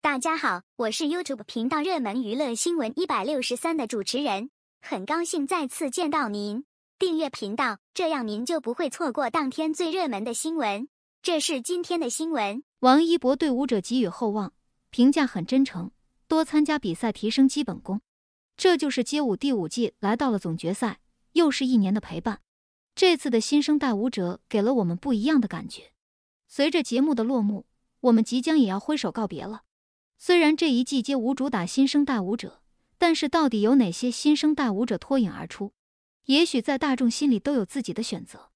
大家好，我是 YouTube 频道热门娱乐新闻一百六十三的主持人，很高兴再次见到您。订阅频道，这样您就不会错过当天最热门的新闻。这是今天的新闻：王一博对舞者给予厚望，评价很真诚，多参加比赛提升基本功。这就是街舞第五季来到了总决赛，又是一年的陪伴。这次的新生代舞者给了我们不一样的感觉。随着节目的落幕，我们即将也要挥手告别了。虽然这一季街舞主打新生代舞者，但是到底有哪些新生代舞者脱颖而出？也许在大众心里都有自己的选择。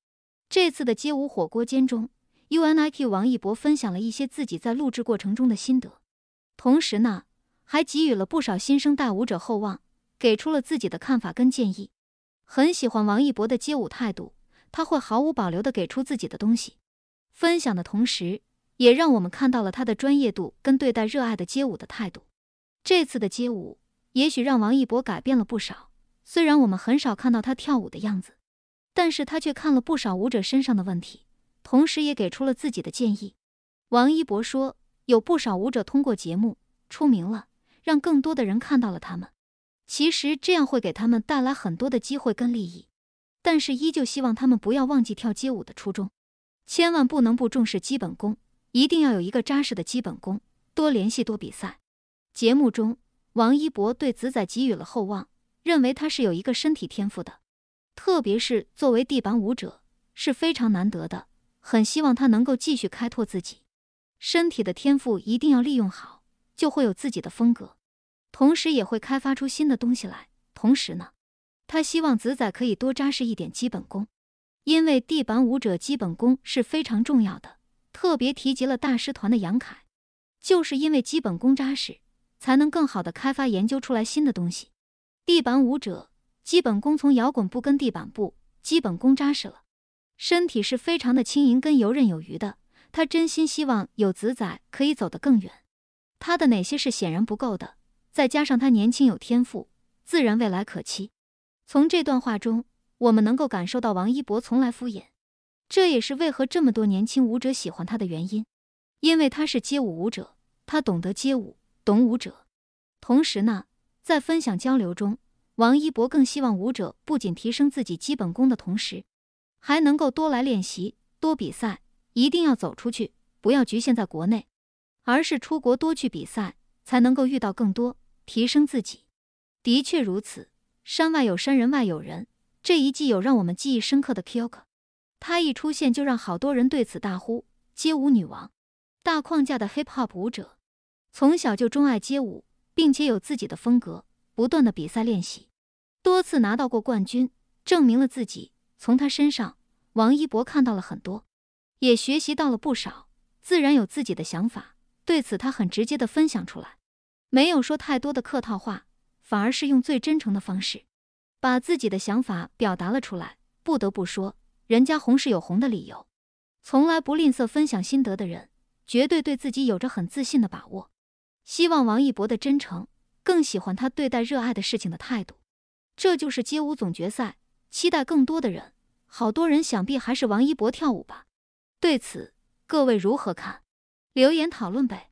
这次的街舞火锅间中，UNIQ 王一博分享了一些自己在录制过程中的心得，同时呢，还给予了不少新生代舞者厚望，给出了自己的看法跟建议。很喜欢王一博的街舞态度，他会毫无保留的给出自己的东西，分享的同时。也让我们看到了他的专业度跟对待热爱的街舞的态度。这次的街舞也许让王一博改变了不少，虽然我们很少看到他跳舞的样子，但是他却看了不少舞者身上的问题，同时也给出了自己的建议。王一博说：“有不少舞者通过节目出名了，让更多的人看到了他们，其实这样会给他们带来很多的机会跟利益，但是依旧希望他们不要忘记跳街舞的初衷，千万不能不重视基本功。”一定要有一个扎实的基本功，多联系多比赛。节目中，王一博对子仔给予了厚望，认为他是有一个身体天赋的，特别是作为地板舞者是非常难得的，很希望他能够继续开拓自己身体的天赋，一定要利用好，就会有自己的风格，同时也会开发出新的东西来。同时呢，他希望子仔可以多扎实一点基本功，因为地板舞者基本功是非常重要的。特别提及了大师团的杨凯，就是因为基本功扎实，才能更好的开发研究出来新的东西。地板舞者基本功从摇滚步跟地板步基本功扎实了，身体是非常的轻盈跟游刃有余的。他真心希望有子仔可以走得更远。他的哪些是显然不够的，再加上他年轻有天赋，自然未来可期。从这段话中，我们能够感受到王一博从来敷衍。这也是为何这么多年轻舞者喜欢他的原因，因为他是街舞舞者，他懂得街舞，懂舞者。同时呢，在分享交流中，王一博更希望舞者不仅提升自己基本功的同时，还能够多来练习，多比赛，一定要走出去，不要局限在国内，而是出国多去比赛，才能够遇到更多，提升自己。的确如此，山外有山，人外有人。这一季有让我们记忆深刻的 Kyo。她一出现就让好多人对此大呼“街舞女王”，大框架的 hip hop 舞者，从小就钟爱街舞，并且有自己的风格，不断的比赛练习，多次拿到过冠军，证明了自己。从他身上，王一博看到了很多，也学习到了不少，自然有自己的想法。对此，他很直接的分享出来，没有说太多的客套话，反而是用最真诚的方式，把自己的想法表达了出来。不得不说。人家红是有红的理由，从来不吝啬分享心得的人，绝对对自己有着很自信的把握。希望王一博的真诚，更喜欢他对待热爱的事情的态度。这就是街舞总决赛，期待更多的人。好多人想必还是王一博跳舞吧？对此，各位如何看？留言讨论呗。